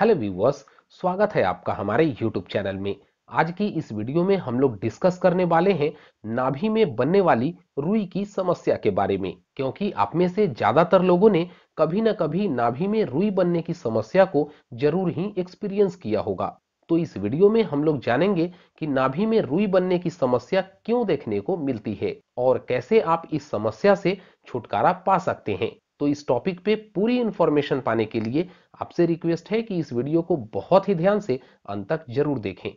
hello viewers स्वागत है आपका हमारे यूट्यूब चैनल में आज की इस वीडियो में हम लोग डिस्कस करने वाले हैं नाभि में बनने वाली रुई की समस्या के बारे में क्योंकि आप में से ज्यादातर लोगों ने कभी ना कभी नाभि में रुई बनने की समस्या को जरूर ही एक्सपीरियंस किया होगा तो इस वीडियो में हम लोग जानेंगे कि नाभि में रुई बनने की समस्या क्यों देखने को मिलती है और कैसे आप इस समस्या से छुटकारा पा सकते हैं तो इस टॉपिक पे पूरी इंफॉर्मेशन पाने के लिए आपसे रिक्वेस्ट है कि इस वीडियो को बहुत ही ध्यान से अंत तक जरूर देखें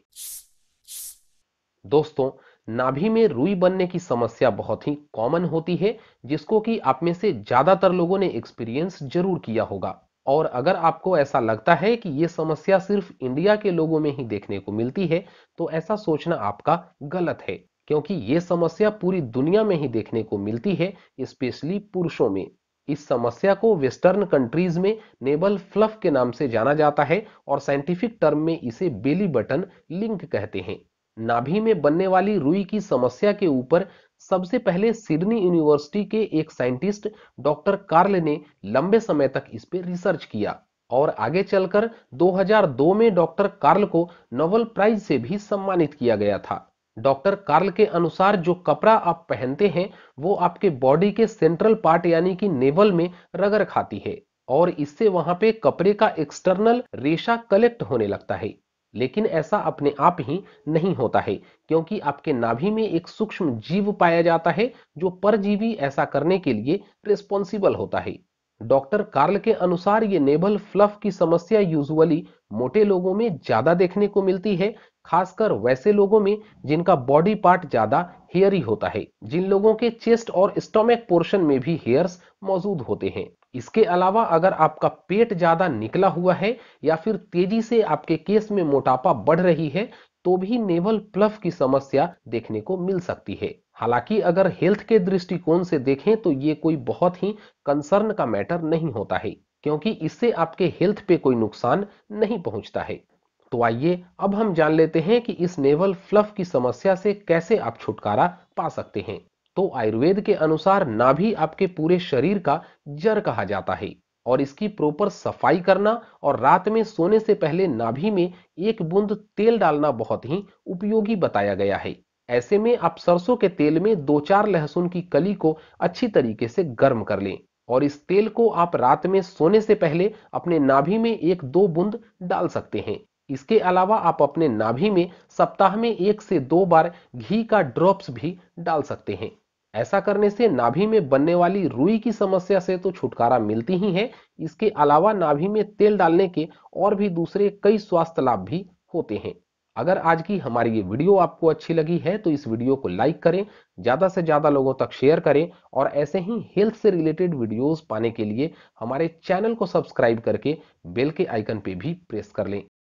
दोस्तों नाभि में रुई बनने की समस्या बहुत ही कॉमन होती है जिसको कि आप में से ज्यादातर लोगों ने एक्सपीरियंस जरूर किया होगा और अगर आपको ऐसा लगता है कि ये समस्या सिर्फ इंडिया के लोगों में ही देखने को मिलती है तो ऐसा सोचना आपका गलत है क्योंकि ये समस्या पूरी दुनिया में ही देखने को मिलती है स्पेशली पुरुषों में इस समस्या को वेस्टर्न कंट्रीज में नेबल फ्लफ के नाम से जाना जाता है और साइंटिफिक टर्म में इसे बेली बटन लिंक कहते हैं नाभि में बनने वाली रुई की समस्या के ऊपर सबसे पहले सिडनी यूनिवर्सिटी के एक साइंटिस्ट डॉक्टर कार्ल ने लंबे समय तक इस पर रिसर्च किया और आगे चलकर 2002 में डॉक्टर कार्ल को नोबल प्राइज से भी सम्मानित किया गया था डॉक्टर कार्ल के अनुसार जो कपड़ा आप पहनते हैं वो आपके बॉडी के सेंट्रल पार्ट यानी कि नेवल में रगर खाती है और इससे वहां पे कपड़े का एक्सटर्नल रेशा कलेक्ट होने लगता है लेकिन ऐसा अपने आप ही नहीं होता है क्योंकि आपके नाभि में एक सूक्ष्म जीव पाया जाता है जो परजीवी ऐसा करने के लिए रिस्पॉन्सिबल होता है डॉक्टर कार्ल के अनुसार ये नेबल फ्लफ की समस्या यूजुअली मोटे लोगों में ज्यादा देखने को मिलती है खासकर वैसे लोगों में जिनका बॉडी पार्ट ज्यादा हेयरी होता है जिन लोगों के चेस्ट और स्टोमेक पोर्शन में भी हेयर्स मौजूद होते हैं इसके अलावा अगर आपका पेट ज्यादा निकला हुआ है या फिर तेजी से आपके केस में मोटापा बढ़ रही है तो भी नेवल प्लफ की समस्या देखने को मिल सकती है हालांकि अगर हेल्थ के दृष्टिकोण से देखें तो ये कोई बहुत ही कंसर्न का मैटर नहीं होता है क्योंकि इससे आपके हेल्थ पे कोई नुकसान नहीं पहुंचता है तो आइए अब हम जान लेते हैं कि इस नेवल फ्लफ की समस्या से कैसे आप छुटकारा पा सकते हैं तो आयुर्वेद के अनुसार नाभि आपके पूरे शरीर का जर कहा जाता है और इसकी प्रॉपर सफाई करना और रात में सोने से पहले नाभि में एक बूंद तेल डालना बहुत ही उपयोगी बताया गया है ऐसे में आप सरसों के तेल में दो चार लहसुन की कली को अच्छी तरीके से गर्म कर लें और इस तेल को आप रात में सोने से पहले अपने नाभि में एक दो बूंद डाल सकते हैं इसके अलावा आप अपने नाभि में सप्ताह में एक से दो बार घी का ड्रॉप्स भी डाल सकते हैं ऐसा करने से नाभि में बनने वाली रुई की समस्या से तो छुटकारा मिलती ही है इसके अलावा नाभि में तेल डालने के और भी दूसरे कई स्वास्थ्य लाभ भी होते हैं अगर आज की हमारी ये वीडियो आपको अच्छी लगी है तो इस वीडियो को लाइक करें ज़्यादा से ज़्यादा लोगों तक शेयर करें और ऐसे ही हेल्थ से रिलेटेड वीडियोस पाने के लिए हमारे चैनल को सब्सक्राइब करके बेल के आइकन पे भी प्रेस कर लें